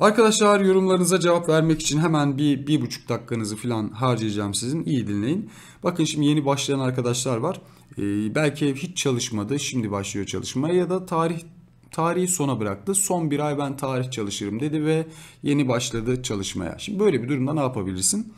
Arkadaşlar yorumlarınıza cevap vermek için hemen bir, bir buçuk dakikanızı falan harcayacağım sizin. İyi dinleyin. Bakın şimdi yeni başlayan arkadaşlar var. Ee, belki hiç çalışmadı. Şimdi başlıyor çalışmaya ya da tarih tarihi sona bıraktı. Son bir ay ben tarih çalışırım dedi ve yeni başladı çalışmaya. Şimdi böyle bir durumda ne yapabilirsin?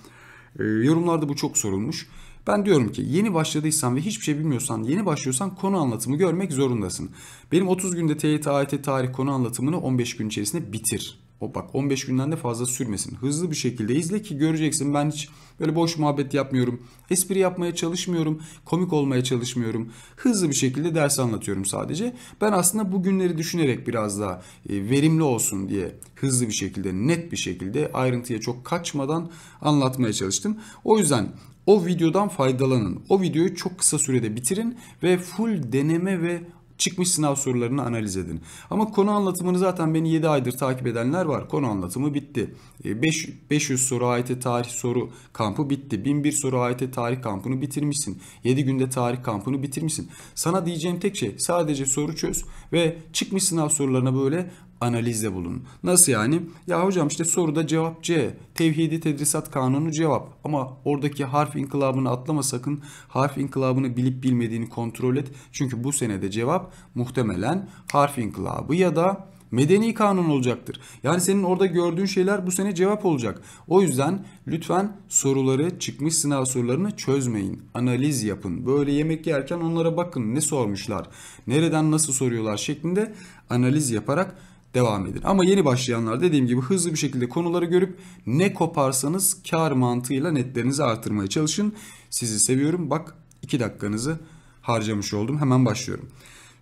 Ee, yorumlarda bu çok sorulmuş. Ben diyorum ki yeni başladıysan ve hiçbir şey bilmiyorsan yeni başlıyorsan konu anlatımı görmek zorundasın. Benim 30 günde TYT, AYT tarih konu anlatımını 15 gün içerisinde bitir. O bak 15 günden de fazla sürmesin. Hızlı bir şekilde izle ki göreceksin ben hiç böyle boş muhabbet yapmıyorum. Espri yapmaya çalışmıyorum. Komik olmaya çalışmıyorum. Hızlı bir şekilde ders anlatıyorum sadece. Ben aslında bu günleri düşünerek biraz daha e, verimli olsun diye hızlı bir şekilde, net bir şekilde ayrıntıya çok kaçmadan anlatmaya çalıştım. O yüzden o videodan faydalanın. O videoyu çok kısa sürede bitirin ve full deneme ve çıkmış sınav sorularını analiz edin. Ama konu anlatımını zaten beni 7 aydır takip edenler var. Konu anlatımı bitti. 5, e, 500 soru AYT tarih soru kampı bitti. 1001 soru AYT tarih kampını bitirmişsin. 7 günde tarih kampını bitirmişsin. Sana diyeceğim tek şey sadece soru çöz ve çıkmış sınav sorularına böyle analizde bulun. Nasıl yani? Ya hocam işte soruda cevap C. Tevhidi tedrisat kanunu cevap. Ama oradaki harf inkılabını atlama sakın. Harf inkılabını bilip bilmediğini kontrol et. Çünkü bu senede cevap muhtemelen harf inkılabı ya da medeni kanun olacaktır. Yani senin orada gördüğün şeyler bu sene cevap olacak. O yüzden lütfen soruları çıkmış sınav sorularını çözmeyin. Analiz yapın. Böyle yemek yerken onlara bakın ne sormuşlar, nereden nasıl soruyorlar şeklinde analiz yaparak devam edin. Ama yeni başlayanlar dediğim gibi hızlı bir şekilde konuları görüp ne koparsanız kar mantığıyla netlerinizi artırmaya çalışın. Sizi seviyorum. Bak 2 dakikanızı harcamış oldum. Hemen başlıyorum.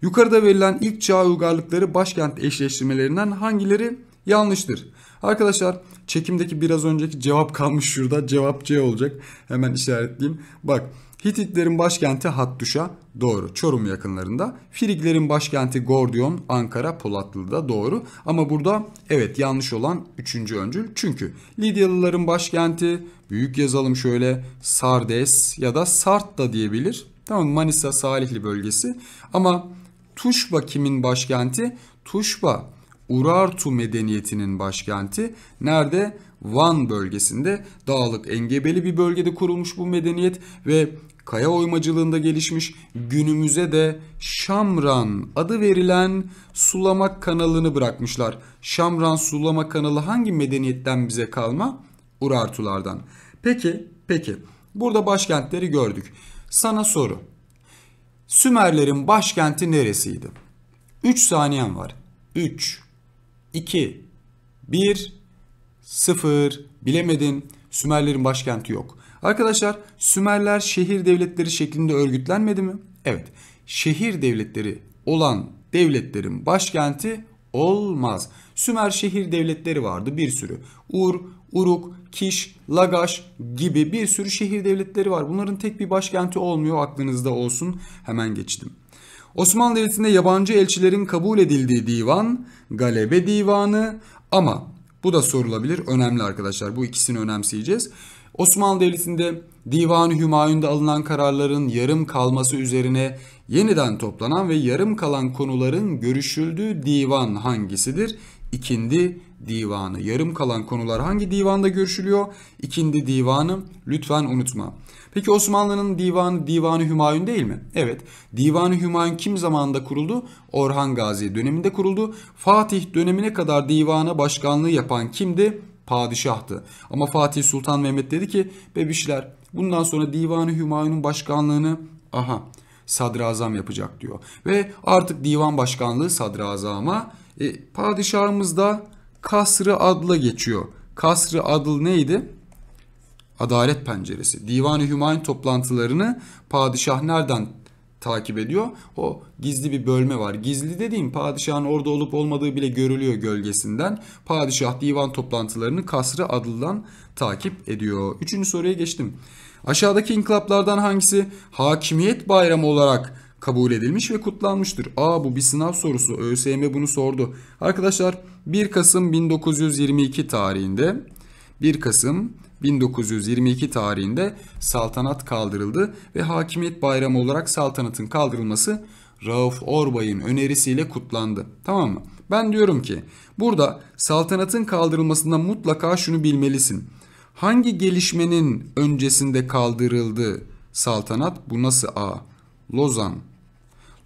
Yukarıda verilen ilk çağ uygarlıkları başkent eşleştirmelerinden hangileri yanlıştır? Arkadaşlar çekimdeki biraz önceki cevap kalmış şurada. Cevap C olacak. Hemen işaretleyeyim. Bak Hititlerin başkenti Hattuş'a doğru. Çorum yakınlarında. Friglerin başkenti Gordion, Ankara, Polatlı'da doğru. Ama burada evet yanlış olan 3. öncül. Çünkü Lidyalıların başkenti büyük yazalım şöyle Sardes ya da Sart da diyebilir. Tamam Manisa Salihli bölgesi. Ama Tuşba kimin başkenti? Tuşba Urartu medeniyetinin başkenti nerede? Van bölgesinde dağlık engebeli bir bölgede kurulmuş bu medeniyet ve kaya oymacılığında gelişmiş günümüze de Şamran adı verilen sulama kanalını bırakmışlar. Şamran sulama kanalı hangi medeniyetten bize kalma? Urartulardan. Peki, peki. Burada başkentleri gördük. Sana soru. Sümerlerin başkenti neresiydi? 3 saniyen var. 3 2, 1, 0 bilemedin Sümerlerin başkenti yok. Arkadaşlar Sümerler şehir devletleri şeklinde örgütlenmedi mi? Evet şehir devletleri olan devletlerin başkenti olmaz. Sümer şehir devletleri vardı bir sürü. Ur, Uruk, Kiş, Lagaş gibi bir sürü şehir devletleri var. Bunların tek bir başkenti olmuyor aklınızda olsun. Hemen geçtim. Osmanlı Devleti'nde yabancı elçilerin kabul edildiği divan Galebe Divanı ama bu da sorulabilir. Önemli arkadaşlar bu ikisini önemseyeceğiz. Osmanlı Devleti'nde Divan-ı Hümayun'da alınan kararların yarım kalması üzerine yeniden toplanan ve yarım kalan konuların görüşüldüğü divan hangisidir? İkindi divanı. Yarım kalan konular hangi divanda görüşülüyor? İkindi divanı lütfen unutma. Peki Osmanlı'nın divanı Divanı Hümayun değil mi? Evet. Divanı Hümayun kim zamanında kuruldu? Orhan Gazi döneminde kuruldu. Fatih dönemine kadar divana başkanlığı yapan kimdi? Padişahtı. Ama Fatih Sultan Mehmet dedi ki bebişler bundan sonra Divanı Hümayun'un başkanlığını aha sadrazam yapacak diyor. Ve artık divan başkanlığı sadrazama e, padişahımız da Kasrı Adıl'a geçiyor. Kasrı Adıl neydi? Adalet penceresi. Divan-ı Hümayun toplantılarını padişah nereden takip ediyor? O gizli bir bölme var. Gizli dediğim padişahın orada olup olmadığı bile görülüyor gölgesinden. Padişah divan toplantılarını kasrı adlıdan takip ediyor. Üçüncü soruya geçtim. Aşağıdaki inkılaplardan hangisi hakimiyet bayramı olarak kabul edilmiş ve kutlanmıştır. Aa bu bir sınav sorusu. ÖSYM bunu sordu. Arkadaşlar 1 Kasım 1922 tarihinde 1 Kasım 1922 tarihinde saltanat kaldırıldı ve hakimiyet bayramı olarak saltanatın kaldırılması Rauf Orbay'ın önerisiyle kutlandı. Tamam mı? Ben diyorum ki burada saltanatın kaldırılmasında mutlaka şunu bilmelisin. Hangi gelişmenin öncesinde kaldırıldı saltanat? Bu nasıl A? Lozan.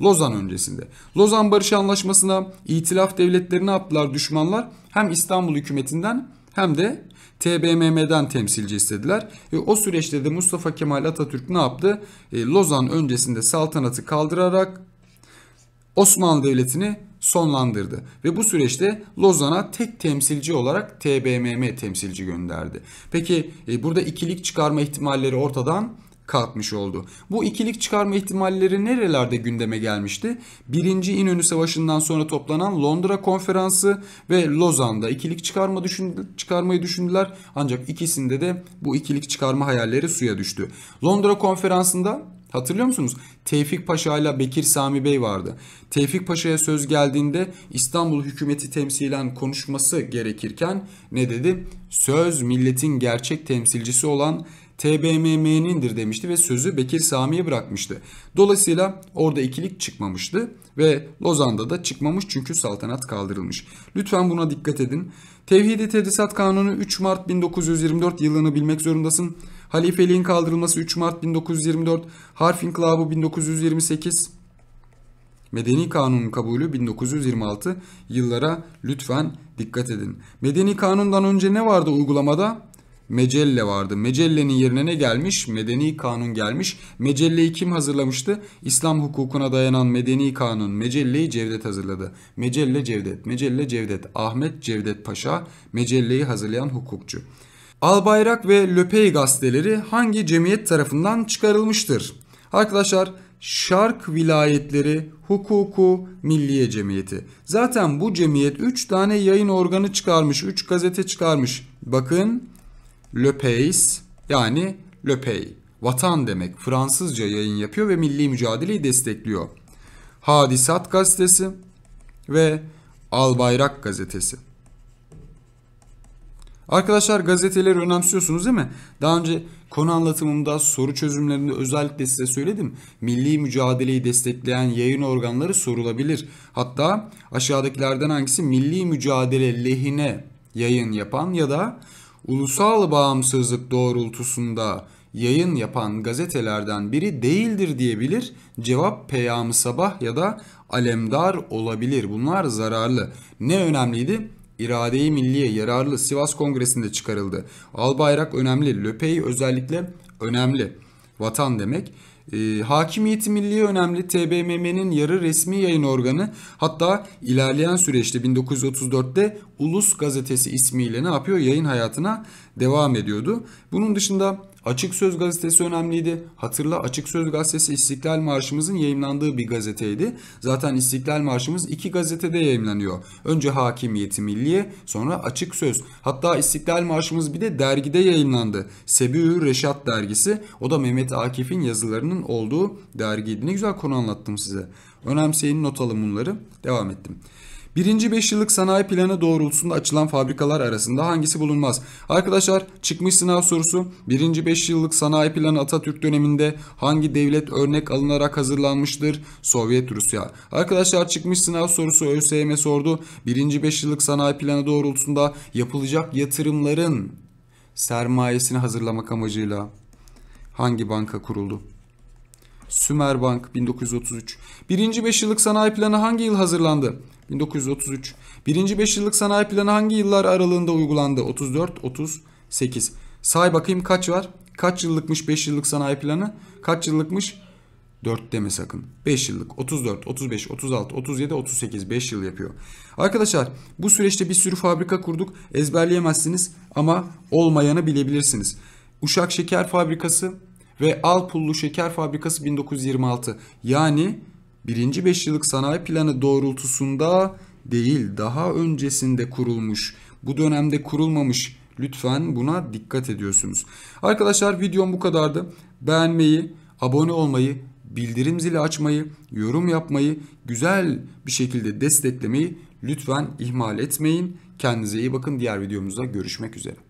Lozan öncesinde. Lozan Barış Anlaşması'na itilaf devletleri ne yaptılar düşmanlar? Hem İstanbul hükümetinden hem de TBMM'den temsilci istediler. E, o süreçte de Mustafa Kemal Atatürk ne yaptı? E, Lozan öncesinde saltanatı kaldırarak Osmanlı Devleti'ni sonlandırdı. Ve bu süreçte Lozan'a tek temsilci olarak TBMM temsilci gönderdi. Peki e, burada ikilik çıkarma ihtimalleri ortadan kalkmış oldu. Bu ikilik çıkarma ihtimalleri nerelerde gündeme gelmişti? Birinci İnönü Savaşı'ndan sonra toplanan Londra Konferansı ve Lozan'da ikilik çıkarma düşün, çıkarmayı düşündüler. Ancak ikisinde de bu ikilik çıkarma hayalleri suya düştü. Londra Konferansı'nda Hatırlıyor musunuz? Tevfik Paşa ile Bekir Sami Bey vardı. Tevfik Paşa'ya söz geldiğinde İstanbul hükümeti temsilen konuşması gerekirken ne dedi? Söz milletin gerçek temsilcisi olan TBMM'nindir demişti ve sözü Bekir Sami'ye bırakmıştı. Dolayısıyla orada ikilik çıkmamıştı ve Lozan'da da çıkmamış çünkü saltanat kaldırılmış. Lütfen buna dikkat edin. Tevhid-i Tedrisat Kanunu 3 Mart 1924 yılını bilmek zorundasın. Halifeliğin kaldırılması 3 Mart 1924, Harf İnkılabı 1928, Medeni Kanunun kabulü 1926 yıllara lütfen dikkat edin. Medeni Kanun'dan önce ne vardı uygulamada? Mecelle vardı. Mecellenin yerine ne gelmiş? Medeni kanun gelmiş. Mecelleyi kim hazırlamıştı? İslam hukukuna dayanan medeni kanun. Mecelleyi Cevdet hazırladı. Mecelle Cevdet, Mecelle Cevdet, Ahmet Cevdet Paşa mecelleyi hazırlayan hukukçu. Albayrak ve Löpey gazeteleri hangi cemiyet tarafından çıkarılmıştır? Arkadaşlar Şark Vilayetleri Hukuku Milliye Cemiyeti. Zaten bu cemiyet 3 tane yayın organı çıkarmış, 3 gazete çıkarmış. Bakın Le Pays yani Le Pays vatan demek Fransızca yayın yapıyor ve milli mücadeleyi destekliyor. Hadisat gazetesi ve Al Bayrak gazetesi. Arkadaşlar gazeteleri önemsiyorsunuz değil mi? Daha önce konu anlatımımda soru çözümlerinde özellikle size söyledim. Milli mücadeleyi destekleyen yayın organları sorulabilir. Hatta aşağıdakilerden hangisi milli mücadele lehine yayın yapan ya da ulusal bağımsızlık doğrultusunda yayın yapan gazetelerden biri değildir diyebilir. Cevap peyam Sabah ya da Alemdar olabilir. Bunlar zararlı. Ne önemliydi? İrade-i Milliye yararlı Sivas Kongresi'nde çıkarıldı. Albayrak önemli, Löpey özellikle önemli. Vatan demek. E, Hakimiyeti Milliye önemli TBMM'nin yarı resmi yayın organı hatta ilerleyen süreçte 1934'te Ulus Gazetesi ismiyle ne yapıyor? Yayın hayatına devam ediyordu. Bunun dışında Açık Söz gazetesi önemliydi. Hatırla Açık Söz gazetesi İstiklal Marşımızın yayınlandığı bir gazeteydi. Zaten İstiklal Marşımız iki gazetede yayınlanıyor. Önce Hakimiyeti Milliye sonra Açık Söz. Hatta İstiklal Marşımız bir de dergide yayınlandı. Sebiü Reşat dergisi. O da Mehmet Akif'in yazılarının olduğu dergiydi. Ne güzel konu anlattım size. Önemseyin not alın bunları. Devam ettim. Birinci 5 yıllık sanayi planı doğrultusunda açılan fabrikalar arasında hangisi bulunmaz? Arkadaşlar çıkmış sınav sorusu birinci 5 yıllık sanayi planı Atatürk döneminde hangi devlet örnek alınarak hazırlanmıştır? Sovyet Rusya. Arkadaşlar çıkmış sınav sorusu ÖSYM sordu. Birinci 5 yıllık sanayi planı doğrultusunda yapılacak yatırımların sermayesini hazırlamak amacıyla hangi banka kuruldu? Sümerbank 1933. Birinci 5 yıllık sanayi planı hangi yıl hazırlandı? 1933. Birinci 5 yıllık sanayi planı hangi yıllar aralığında uygulandı? 34, 38. Say bakayım kaç var? Kaç yıllıkmış 5 yıllık sanayi planı? Kaç yıllıkmış? 4 deme sakın. 5 yıllık 34, 35, 36, 37, 38 5 yıl yapıyor. Arkadaşlar bu süreçte bir sürü fabrika kurduk. Ezberleyemezsiniz ama olmayanı bilebilirsiniz. Uşak Şeker Fabrikası ve Al Pullu Şeker Fabrikası 1926. Yani 1. 5 yıllık sanayi planı doğrultusunda değil daha öncesinde kurulmuş. Bu dönemde kurulmamış. Lütfen buna dikkat ediyorsunuz. Arkadaşlar videom bu kadardı. Beğenmeyi, abone olmayı, bildirim zili açmayı, yorum yapmayı, güzel bir şekilde desteklemeyi lütfen ihmal etmeyin. Kendinize iyi bakın. Diğer videomuzda görüşmek üzere.